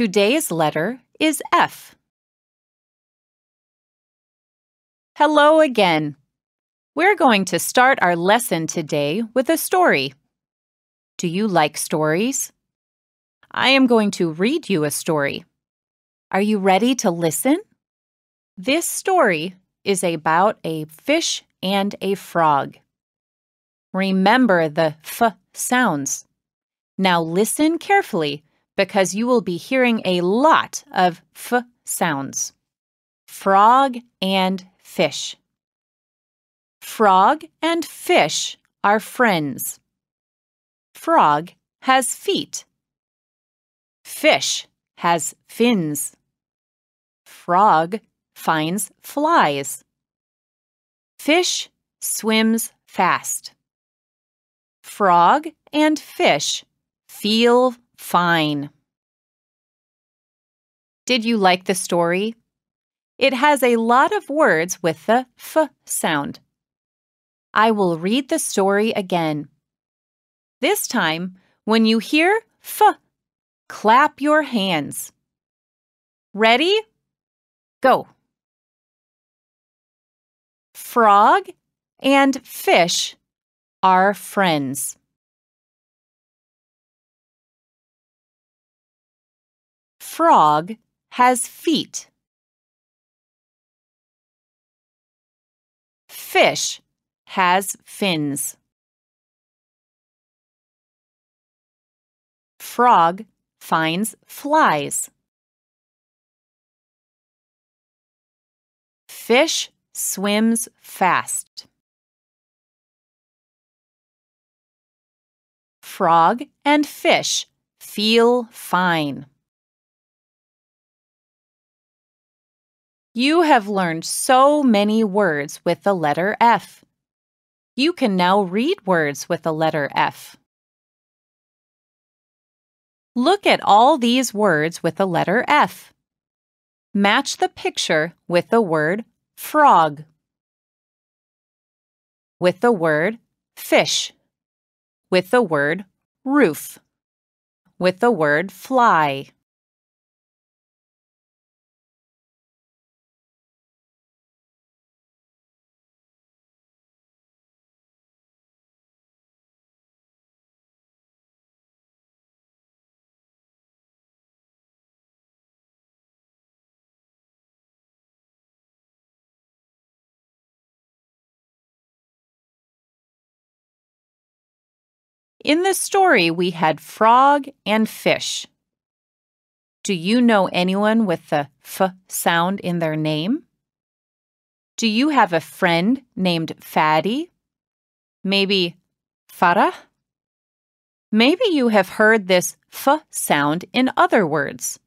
Today's letter is F. Hello again. We're going to start our lesson today with a story. Do you like stories? I am going to read you a story. Are you ready to listen? This story is about a fish and a frog. Remember the f sounds. Now listen carefully because you will be hearing a lot of f sounds. Frog and fish. Frog and fish are friends. Frog has feet. Fish has fins. Frog finds flies. Fish swims fast. Frog and fish feel Fine. Did you like the story? It has a lot of words with the f sound. I will read the story again. This time, when you hear f, clap your hands. Ready? Go. Frog and fish are friends. frog has feet. Fish has fins. Frog finds flies. Fish swims fast. Frog and fish feel fine. You have learned so many words with the letter F. You can now read words with the letter F. Look at all these words with the letter F. Match the picture with the word frog, with the word fish, with the word roof, with the word fly. In the story, we had frog and fish. Do you know anyone with the f sound in their name? Do you have a friend named Fatty? Maybe Farah? Maybe you have heard this f sound in other words.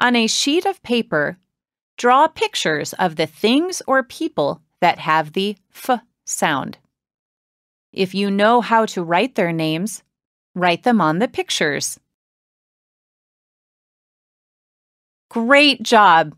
On a sheet of paper, draw pictures of the things or people that have the f sound. If you know how to write their names, write them on the pictures. Great job!